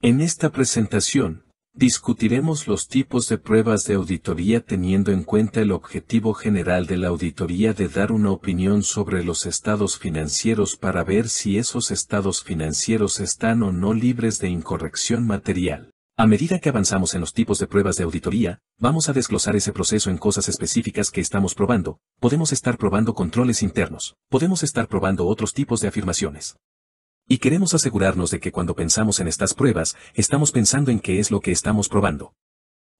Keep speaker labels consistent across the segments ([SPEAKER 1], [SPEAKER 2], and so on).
[SPEAKER 1] En esta presentación, discutiremos los tipos de pruebas de auditoría teniendo en cuenta el objetivo general de la auditoría de dar una opinión sobre los estados financieros para ver si esos estados financieros están o no libres de incorrección material. A medida que avanzamos en los tipos de pruebas de auditoría, vamos a desglosar ese proceso en cosas específicas que estamos probando. Podemos estar probando controles internos, podemos estar probando otros tipos de afirmaciones, y queremos asegurarnos de que cuando pensamos en estas pruebas, estamos pensando en qué es lo que estamos probando.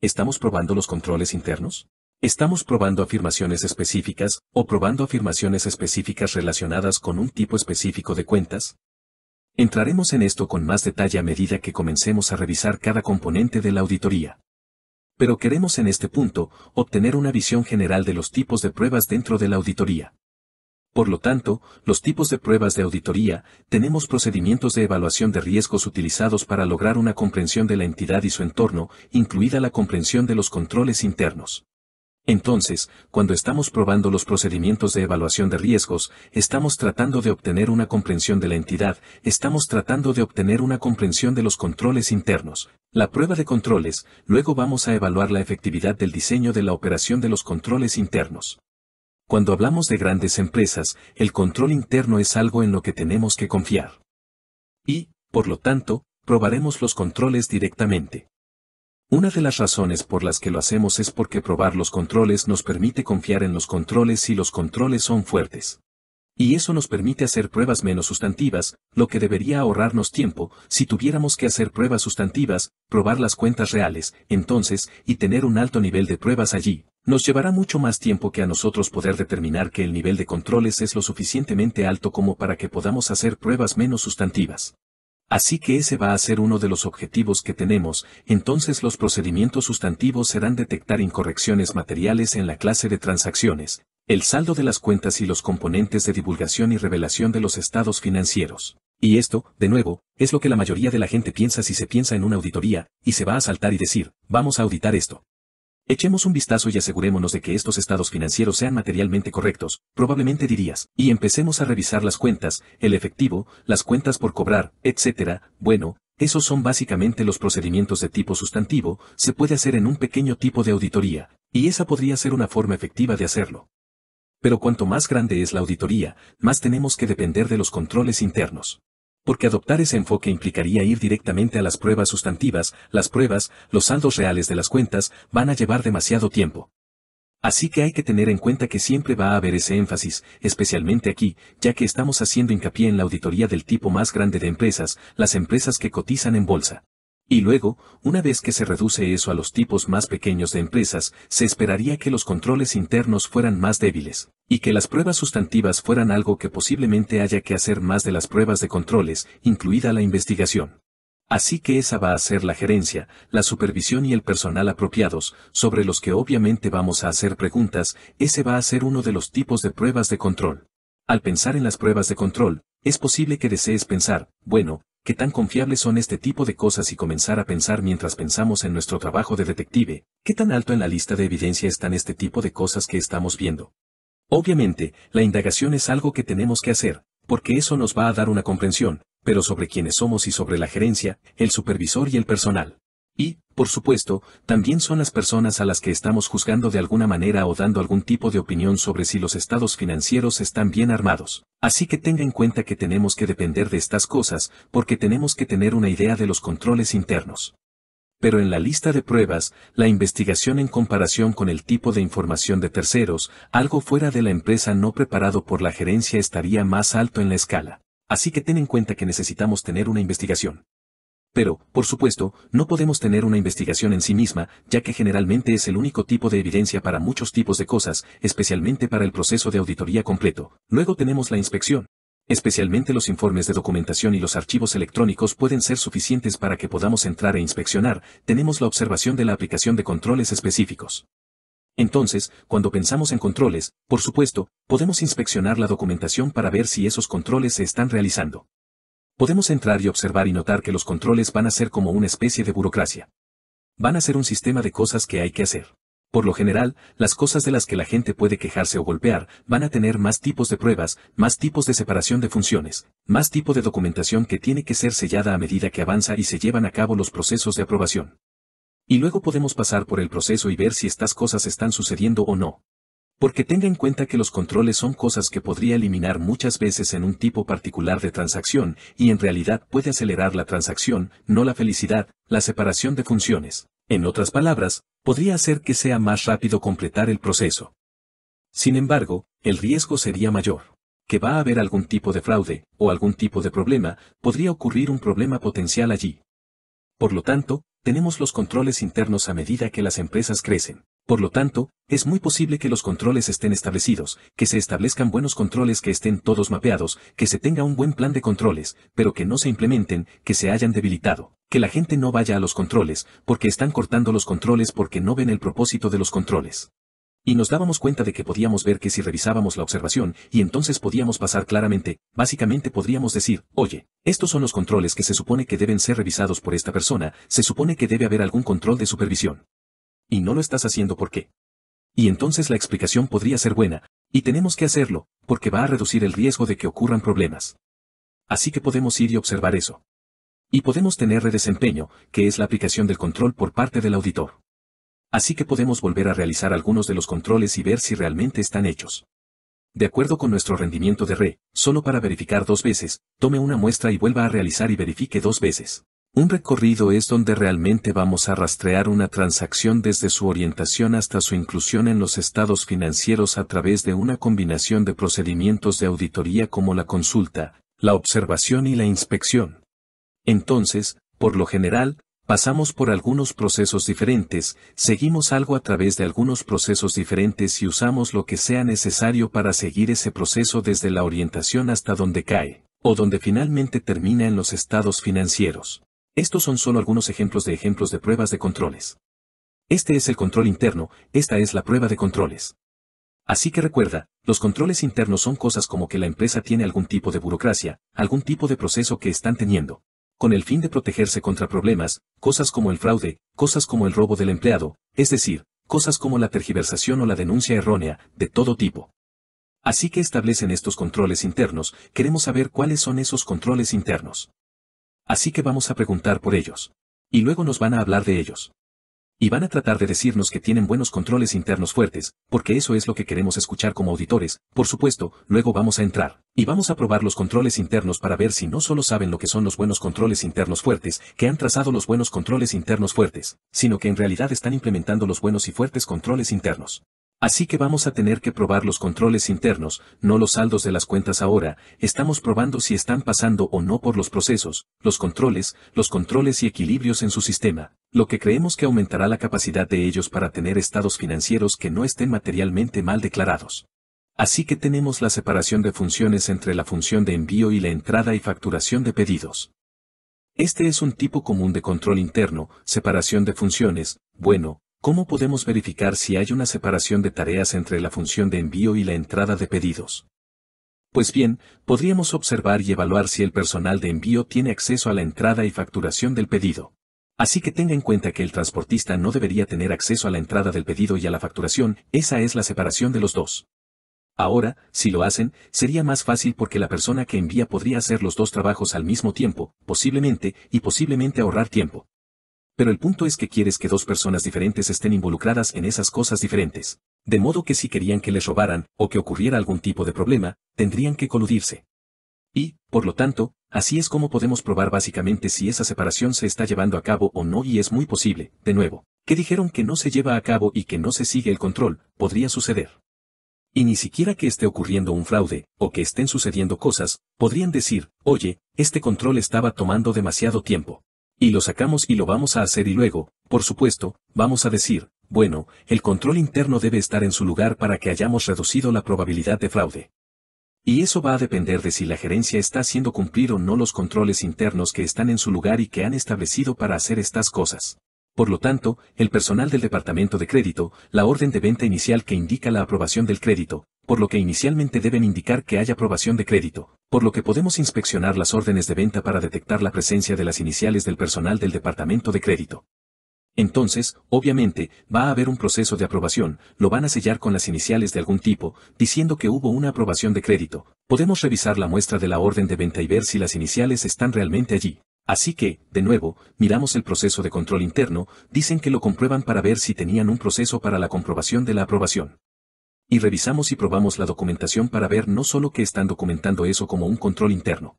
[SPEAKER 1] ¿Estamos probando los controles internos? ¿Estamos probando afirmaciones específicas o probando afirmaciones específicas relacionadas con un tipo específico de cuentas? Entraremos en esto con más detalle a medida que comencemos a revisar cada componente de la auditoría. Pero queremos en este punto obtener una visión general de los tipos de pruebas dentro de la auditoría. Por lo tanto, los tipos de pruebas de auditoría, tenemos procedimientos de evaluación de riesgos utilizados para lograr una comprensión de la entidad y su entorno, incluida la comprensión de los controles internos. Entonces, cuando estamos probando los procedimientos de evaluación de riesgos, estamos tratando de obtener una comprensión de la entidad, estamos tratando de obtener una comprensión de los controles internos. La prueba de controles, luego vamos a evaluar la efectividad del diseño de la operación de los controles internos. Cuando hablamos de grandes empresas, el control interno es algo en lo que tenemos que confiar. Y, por lo tanto, probaremos los controles directamente. Una de las razones por las que lo hacemos es porque probar los controles nos permite confiar en los controles si los controles son fuertes. Y eso nos permite hacer pruebas menos sustantivas, lo que debería ahorrarnos tiempo, si tuviéramos que hacer pruebas sustantivas, probar las cuentas reales, entonces, y tener un alto nivel de pruebas allí, nos llevará mucho más tiempo que a nosotros poder determinar que el nivel de controles es lo suficientemente alto como para que podamos hacer pruebas menos sustantivas. Así que ese va a ser uno de los objetivos que tenemos, entonces los procedimientos sustantivos serán detectar incorrecciones materiales en la clase de transacciones, el saldo de las cuentas y los componentes de divulgación y revelación de los estados financieros. Y esto, de nuevo, es lo que la mayoría de la gente piensa si se piensa en una auditoría, y se va a saltar y decir, vamos a auditar esto. Echemos un vistazo y asegurémonos de que estos estados financieros sean materialmente correctos, probablemente dirías, y empecemos a revisar las cuentas, el efectivo, las cuentas por cobrar, etc. Bueno, esos son básicamente los procedimientos de tipo sustantivo, se puede hacer en un pequeño tipo de auditoría, y esa podría ser una forma efectiva de hacerlo. Pero cuanto más grande es la auditoría, más tenemos que depender de los controles internos porque adoptar ese enfoque implicaría ir directamente a las pruebas sustantivas, las pruebas, los saldos reales de las cuentas, van a llevar demasiado tiempo. Así que hay que tener en cuenta que siempre va a haber ese énfasis, especialmente aquí, ya que estamos haciendo hincapié en la auditoría del tipo más grande de empresas, las empresas que cotizan en bolsa. Y luego, una vez que se reduce eso a los tipos más pequeños de empresas, se esperaría que los controles internos fueran más débiles, y que las pruebas sustantivas fueran algo que posiblemente haya que hacer más de las pruebas de controles, incluida la investigación. Así que esa va a ser la gerencia, la supervisión y el personal apropiados, sobre los que obviamente vamos a hacer preguntas, ese va a ser uno de los tipos de pruebas de control. Al pensar en las pruebas de control, es posible que desees pensar, bueno, qué tan confiables son este tipo de cosas y comenzar a pensar mientras pensamos en nuestro trabajo de detective, qué tan alto en la lista de evidencia están este tipo de cosas que estamos viendo. Obviamente, la indagación es algo que tenemos que hacer, porque eso nos va a dar una comprensión, pero sobre quiénes somos y sobre la gerencia, el supervisor y el personal. Y, por supuesto, también son las personas a las que estamos juzgando de alguna manera o dando algún tipo de opinión sobre si los estados financieros están bien armados. Así que tenga en cuenta que tenemos que depender de estas cosas, porque tenemos que tener una idea de los controles internos. Pero en la lista de pruebas, la investigación en comparación con el tipo de información de terceros, algo fuera de la empresa no preparado por la gerencia estaría más alto en la escala. Así que ten en cuenta que necesitamos tener una investigación. Pero, por supuesto, no podemos tener una investigación en sí misma, ya que generalmente es el único tipo de evidencia para muchos tipos de cosas, especialmente para el proceso de auditoría completo. Luego tenemos la inspección. Especialmente los informes de documentación y los archivos electrónicos pueden ser suficientes para que podamos entrar e inspeccionar, tenemos la observación de la aplicación de controles específicos. Entonces, cuando pensamos en controles, por supuesto, podemos inspeccionar la documentación para ver si esos controles se están realizando podemos entrar y observar y notar que los controles van a ser como una especie de burocracia. Van a ser un sistema de cosas que hay que hacer. Por lo general, las cosas de las que la gente puede quejarse o golpear van a tener más tipos de pruebas, más tipos de separación de funciones, más tipo de documentación que tiene que ser sellada a medida que avanza y se llevan a cabo los procesos de aprobación. Y luego podemos pasar por el proceso y ver si estas cosas están sucediendo o no. Porque tenga en cuenta que los controles son cosas que podría eliminar muchas veces en un tipo particular de transacción, y en realidad puede acelerar la transacción, no la felicidad, la separación de funciones. En otras palabras, podría hacer que sea más rápido completar el proceso. Sin embargo, el riesgo sería mayor. Que va a haber algún tipo de fraude, o algún tipo de problema, podría ocurrir un problema potencial allí. Por lo tanto, tenemos los controles internos a medida que las empresas crecen. Por lo tanto, es muy posible que los controles estén establecidos, que se establezcan buenos controles que estén todos mapeados, que se tenga un buen plan de controles, pero que no se implementen, que se hayan debilitado, que la gente no vaya a los controles, porque están cortando los controles porque no ven el propósito de los controles. Y nos dábamos cuenta de que podíamos ver que si revisábamos la observación, y entonces podíamos pasar claramente, básicamente podríamos decir, oye, estos son los controles que se supone que deben ser revisados por esta persona, se supone que debe haber algún control de supervisión y no lo estás haciendo por qué. Y entonces la explicación podría ser buena, y tenemos que hacerlo, porque va a reducir el riesgo de que ocurran problemas. Así que podemos ir y observar eso. Y podemos tener redesempeño, que es la aplicación del control por parte del auditor. Así que podemos volver a realizar algunos de los controles y ver si realmente están hechos. De acuerdo con nuestro rendimiento de RE, solo para verificar dos veces, tome una muestra y vuelva a realizar y verifique dos veces. Un recorrido es donde realmente vamos a rastrear una transacción desde su orientación hasta su inclusión en los estados financieros a través de una combinación de procedimientos de auditoría como la consulta, la observación y la inspección. Entonces, por lo general, pasamos por algunos procesos diferentes, seguimos algo a través de algunos procesos diferentes y usamos lo que sea necesario para seguir ese proceso desde la orientación hasta donde cae, o donde finalmente termina en los estados financieros. Estos son solo algunos ejemplos de ejemplos de pruebas de controles. Este es el control interno, esta es la prueba de controles. Así que recuerda, los controles internos son cosas como que la empresa tiene algún tipo de burocracia, algún tipo de proceso que están teniendo, con el fin de protegerse contra problemas, cosas como el fraude, cosas como el robo del empleado, es decir, cosas como la tergiversación o la denuncia errónea, de todo tipo. Así que establecen estos controles internos, queremos saber cuáles son esos controles internos. Así que vamos a preguntar por ellos. Y luego nos van a hablar de ellos. Y van a tratar de decirnos que tienen buenos controles internos fuertes, porque eso es lo que queremos escuchar como auditores, por supuesto, luego vamos a entrar, y vamos a probar los controles internos para ver si no solo saben lo que son los buenos controles internos fuertes, que han trazado los buenos controles internos fuertes, sino que en realidad están implementando los buenos y fuertes controles internos. Así que vamos a tener que probar los controles internos, no los saldos de las cuentas ahora, estamos probando si están pasando o no por los procesos, los controles, los controles y equilibrios en su sistema, lo que creemos que aumentará la capacidad de ellos para tener estados financieros que no estén materialmente mal declarados. Así que tenemos la separación de funciones entre la función de envío y la entrada y facturación de pedidos. Este es un tipo común de control interno, separación de funciones, bueno, ¿Cómo podemos verificar si hay una separación de tareas entre la función de envío y la entrada de pedidos? Pues bien, podríamos observar y evaluar si el personal de envío tiene acceso a la entrada y facturación del pedido. Así que tenga en cuenta que el transportista no debería tener acceso a la entrada del pedido y a la facturación, esa es la separación de los dos. Ahora, si lo hacen, sería más fácil porque la persona que envía podría hacer los dos trabajos al mismo tiempo, posiblemente, y posiblemente ahorrar tiempo. Pero el punto es que quieres que dos personas diferentes estén involucradas en esas cosas diferentes. De modo que si querían que les robaran, o que ocurriera algún tipo de problema, tendrían que coludirse. Y, por lo tanto, así es como podemos probar básicamente si esa separación se está llevando a cabo o no y es muy posible, de nuevo, que dijeron que no se lleva a cabo y que no se sigue el control, podría suceder. Y ni siquiera que esté ocurriendo un fraude, o que estén sucediendo cosas, podrían decir, oye, este control estaba tomando demasiado tiempo. Y lo sacamos y lo vamos a hacer y luego, por supuesto, vamos a decir, bueno, el control interno debe estar en su lugar para que hayamos reducido la probabilidad de fraude. Y eso va a depender de si la gerencia está haciendo cumplir o no los controles internos que están en su lugar y que han establecido para hacer estas cosas. Por lo tanto, el personal del departamento de crédito, la orden de venta inicial que indica la aprobación del crédito, por lo que inicialmente deben indicar que hay aprobación de crédito, por lo que podemos inspeccionar las órdenes de venta para detectar la presencia de las iniciales del personal del departamento de crédito. Entonces, obviamente, va a haber un proceso de aprobación, lo van a sellar con las iniciales de algún tipo, diciendo que hubo una aprobación de crédito. Podemos revisar la muestra de la orden de venta y ver si las iniciales están realmente allí. Así que, de nuevo, miramos el proceso de control interno, dicen que lo comprueban para ver si tenían un proceso para la comprobación de la aprobación. Y revisamos y probamos la documentación para ver no solo que están documentando eso como un control interno.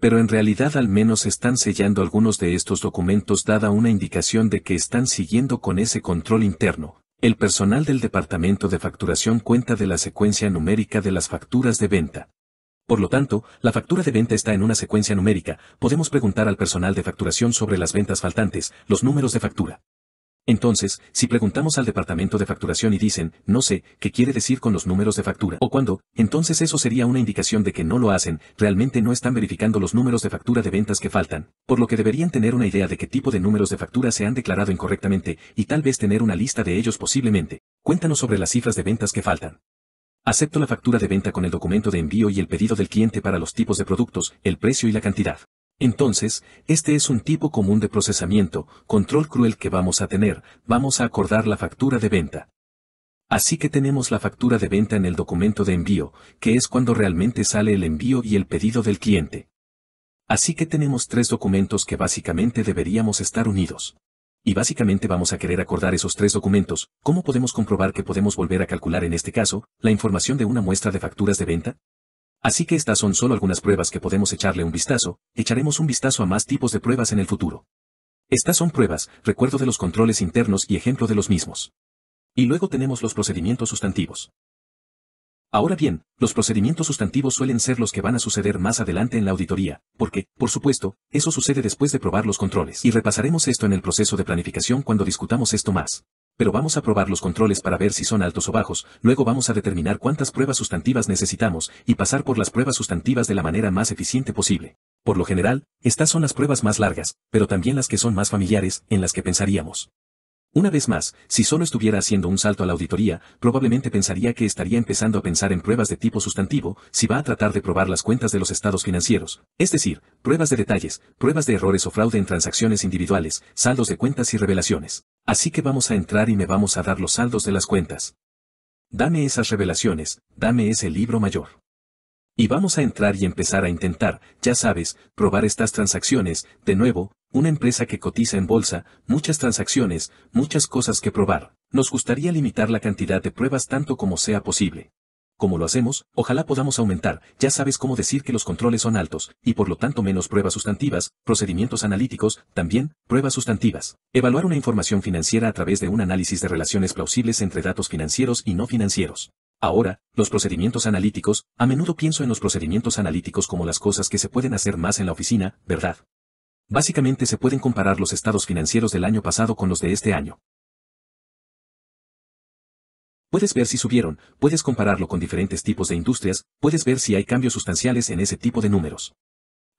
[SPEAKER 1] Pero en realidad al menos están sellando algunos de estos documentos dada una indicación de que están siguiendo con ese control interno. El personal del Departamento de Facturación cuenta de la secuencia numérica de las facturas de venta. Por lo tanto, la factura de venta está en una secuencia numérica, podemos preguntar al personal de facturación sobre las ventas faltantes, los números de factura. Entonces, si preguntamos al departamento de facturación y dicen, no sé, qué quiere decir con los números de factura o cuándo, entonces eso sería una indicación de que no lo hacen, realmente no están verificando los números de factura de ventas que faltan, por lo que deberían tener una idea de qué tipo de números de factura se han declarado incorrectamente y tal vez tener una lista de ellos posiblemente. Cuéntanos sobre las cifras de ventas que faltan. Acepto la factura de venta con el documento de envío y el pedido del cliente para los tipos de productos, el precio y la cantidad. Entonces, este es un tipo común de procesamiento, control cruel que vamos a tener, vamos a acordar la factura de venta. Así que tenemos la factura de venta en el documento de envío, que es cuando realmente sale el envío y el pedido del cliente. Así que tenemos tres documentos que básicamente deberíamos estar unidos. Y básicamente vamos a querer acordar esos tres documentos, ¿cómo podemos comprobar que podemos volver a calcular en este caso, la información de una muestra de facturas de venta? Así que estas son solo algunas pruebas que podemos echarle un vistazo, echaremos un vistazo a más tipos de pruebas en el futuro. Estas son pruebas, recuerdo de los controles internos y ejemplo de los mismos. Y luego tenemos los procedimientos sustantivos. Ahora bien, los procedimientos sustantivos suelen ser los que van a suceder más adelante en la auditoría, porque, por supuesto, eso sucede después de probar los controles. Y repasaremos esto en el proceso de planificación cuando discutamos esto más pero vamos a probar los controles para ver si son altos o bajos, luego vamos a determinar cuántas pruebas sustantivas necesitamos y pasar por las pruebas sustantivas de la manera más eficiente posible. Por lo general, estas son las pruebas más largas, pero también las que son más familiares, en las que pensaríamos. Una vez más, si solo estuviera haciendo un salto a la auditoría, probablemente pensaría que estaría empezando a pensar en pruebas de tipo sustantivo, si va a tratar de probar las cuentas de los estados financieros, es decir, pruebas de detalles, pruebas de errores o fraude en transacciones individuales, saldos de cuentas y revelaciones. Así que vamos a entrar y me vamos a dar los saldos de las cuentas. Dame esas revelaciones, dame ese libro mayor. Y vamos a entrar y empezar a intentar, ya sabes, probar estas transacciones, de nuevo, una empresa que cotiza en bolsa, muchas transacciones, muchas cosas que probar. Nos gustaría limitar la cantidad de pruebas tanto como sea posible. Como lo hacemos, ojalá podamos aumentar, ya sabes cómo decir que los controles son altos, y por lo tanto menos pruebas sustantivas, procedimientos analíticos, también, pruebas sustantivas. Evaluar una información financiera a través de un análisis de relaciones plausibles entre datos financieros y no financieros. Ahora, los procedimientos analíticos, a menudo pienso en los procedimientos analíticos como las cosas que se pueden hacer más en la oficina, ¿verdad? Básicamente se pueden comparar los estados financieros del año pasado con los de este año. Puedes ver si subieron, puedes compararlo con diferentes tipos de industrias, puedes ver si hay cambios sustanciales en ese tipo de números.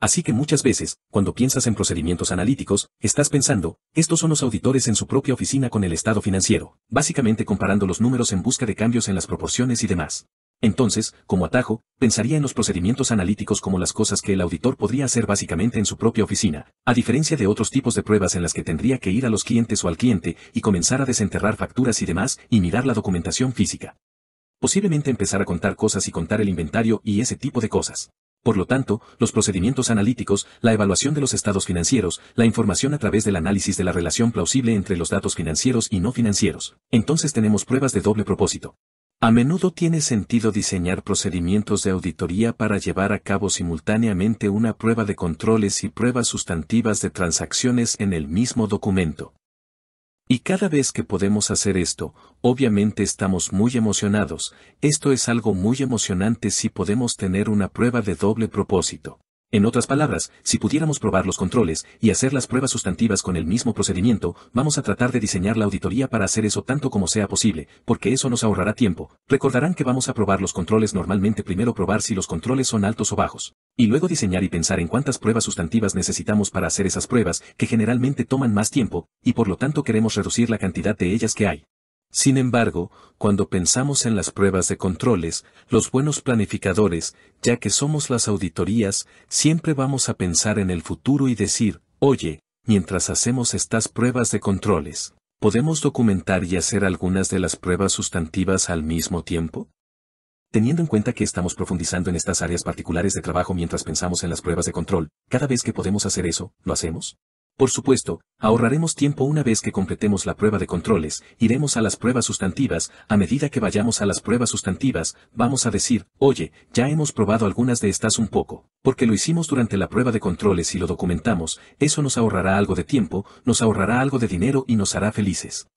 [SPEAKER 1] Así que muchas veces, cuando piensas en procedimientos analíticos, estás pensando, estos son los auditores en su propia oficina con el estado financiero, básicamente comparando los números en busca de cambios en las proporciones y demás. Entonces, como atajo, pensaría en los procedimientos analíticos como las cosas que el auditor podría hacer básicamente en su propia oficina, a diferencia de otros tipos de pruebas en las que tendría que ir a los clientes o al cliente y comenzar a desenterrar facturas y demás y mirar la documentación física. Posiblemente empezar a contar cosas y contar el inventario y ese tipo de cosas. Por lo tanto, los procedimientos analíticos, la evaluación de los estados financieros, la información a través del análisis de la relación plausible entre los datos financieros y no financieros. Entonces tenemos pruebas de doble propósito. A menudo tiene sentido diseñar procedimientos de auditoría para llevar a cabo simultáneamente una prueba de controles y pruebas sustantivas de transacciones en el mismo documento. Y cada vez que podemos hacer esto, obviamente estamos muy emocionados, esto es algo muy emocionante si podemos tener una prueba de doble propósito. En otras palabras, si pudiéramos probar los controles y hacer las pruebas sustantivas con el mismo procedimiento, vamos a tratar de diseñar la auditoría para hacer eso tanto como sea posible, porque eso nos ahorrará tiempo. Recordarán que vamos a probar los controles normalmente primero probar si los controles son altos o bajos, y luego diseñar y pensar en cuántas pruebas sustantivas necesitamos para hacer esas pruebas, que generalmente toman más tiempo, y por lo tanto queremos reducir la cantidad de ellas que hay. Sin embargo, cuando pensamos en las pruebas de controles, los buenos planificadores, ya que somos las auditorías, siempre vamos a pensar en el futuro y decir, oye, mientras hacemos estas pruebas de controles, ¿podemos documentar y hacer algunas de las pruebas sustantivas al mismo tiempo? Teniendo en cuenta que estamos profundizando en estas áreas particulares de trabajo mientras pensamos en las pruebas de control, cada vez que podemos hacer eso, ¿lo hacemos? Por supuesto, ahorraremos tiempo una vez que completemos la prueba de controles, iremos a las pruebas sustantivas, a medida que vayamos a las pruebas sustantivas, vamos a decir, oye, ya hemos probado algunas de estas un poco, porque lo hicimos durante la prueba de controles y lo documentamos, eso nos ahorrará algo de tiempo, nos ahorrará algo de dinero y nos hará felices.